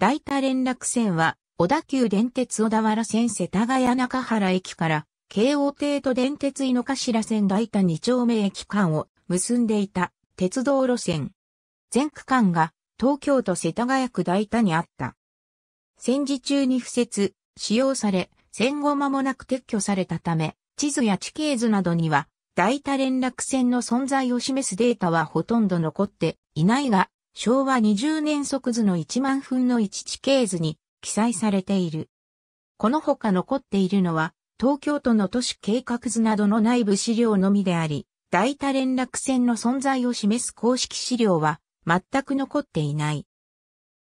大田連絡線は、小田急電鉄小田原線世田谷中原駅から、京王帝都電鉄井の頭線大田二丁目駅間を結んでいた鉄道路線。全区間が東京都世田谷区大田にあった。戦時中に敷設、使用され、戦後間もなく撤去されたため、地図や地形図などには、大田連絡線の存在を示すデータはほとんど残っていないが、昭和20年即図の1万分の1地形図に記載されている。この他残っているのは、東京都の都市計画図などの内部資料のみであり、大多連絡線の存在を示す公式資料は全く残っていない。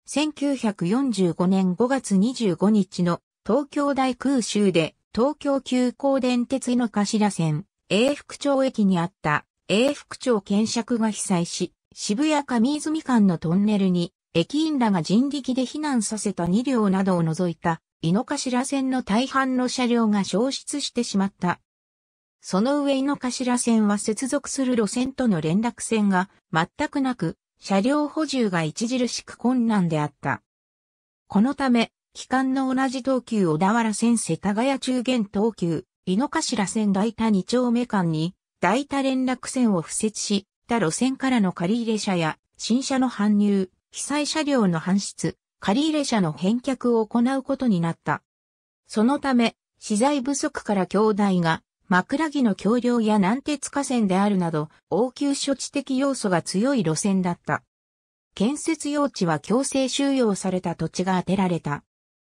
1945年5月25日の東京大空襲で東京急行電鉄井の頭線永福町駅にあった永福町検釈が被災し、渋谷上泉間のトンネルに、駅員らが人力で避難させた2両などを除いた、井の頭線の大半の車両が消失してしまった。その上井の頭線は接続する路線との連絡線が全くなく、車両補充が著しく困難であった。このため、機関の同じ東急小田原線世田谷中間、東急、井の頭線大田二丁目間に、大田連絡線を付設し、った路線からの借入車や新車の搬入、被災車両の搬出、借入車の返却を行うことになった。そのため、資材不足から兄弟が枕木の橋梁や南鉄河川であるなど、応急処置的要素が強い路線だった。建設用地は強制収容された土地が当てられた。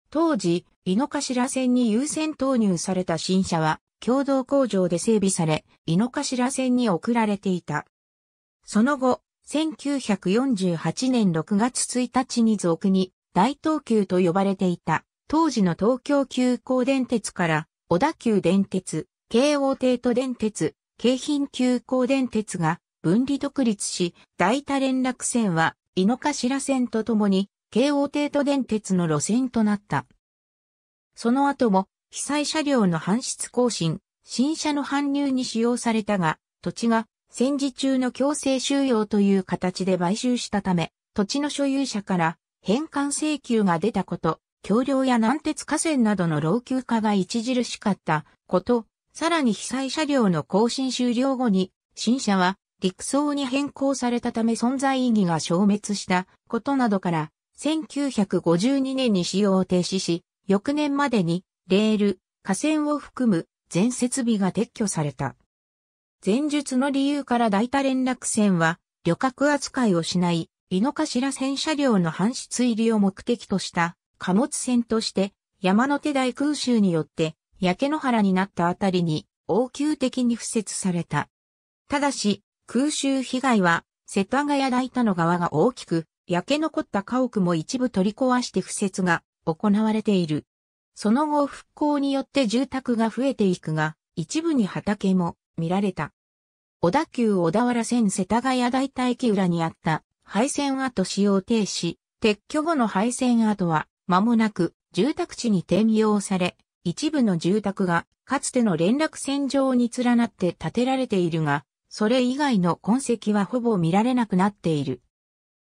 当時、井の頭線に優先投入された新車は、共同工場で整備され、井の頭線に送られていた。その後、1948年6月1日に俗に大東急と呼ばれていた当時の東京急行電鉄から小田急電鉄、京王帝都電鉄、京浜急行電鉄が分離独立し、大田連絡線は井の頭線とともに京王帝都電鉄の路線となった。その後も被災車両の搬出更新、新車の搬入に使用されたが、土地が戦時中の強制収容という形で買収したため、土地の所有者から返還請求が出たこと、橋梁や南鉄河川などの老朽化が著しかったこと、さらに被災車両の更新終了後に、新車は陸送に変更されたため存在意義が消滅したことなどから、1952年に使用を停止し、翌年までにレール、河川を含む全設備が撤去された。前述の理由から大多連絡船は旅客扱いをしない井の頭線車両の搬出入りを目的とした貨物船として山手大空襲によって焼け野原になったあたりに応急的に敷設された。ただし空襲被害は世田谷大田の側が大きく焼け残った家屋も一部取り壊して敷設が行われている。その後復興によって住宅が増えていくが、一部に畑も、見られた。小田急小田原線世田谷大田駅裏にあった廃線跡使用停止、撤去後の廃線跡は間もなく住宅地に転用され、一部の住宅がかつての連絡線上に連なって建てられているが、それ以外の痕跡はほぼ見られなくなっている。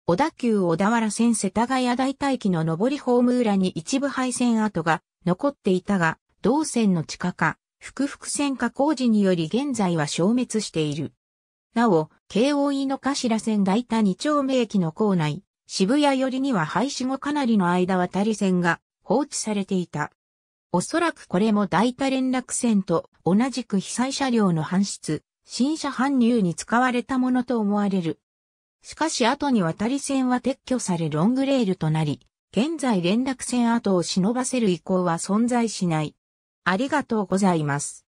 小田急小田原線世田谷大田駅の上りホーム裏に一部廃線跡が残っていたが、同線の地下化、複々線加工時により現在は消滅している。なお、京王井の頭線大田二丁目駅の構内、渋谷寄りには廃止後かなりの間渡り線が放置されていた。おそらくこれも大田連絡線と同じく被災車両の搬出、新車搬入に使われたものと思われる。しかし後に渡り線は撤去されロングレールとなり、現在連絡線跡を忍ばせる意向は存在しない。ありがとうございます。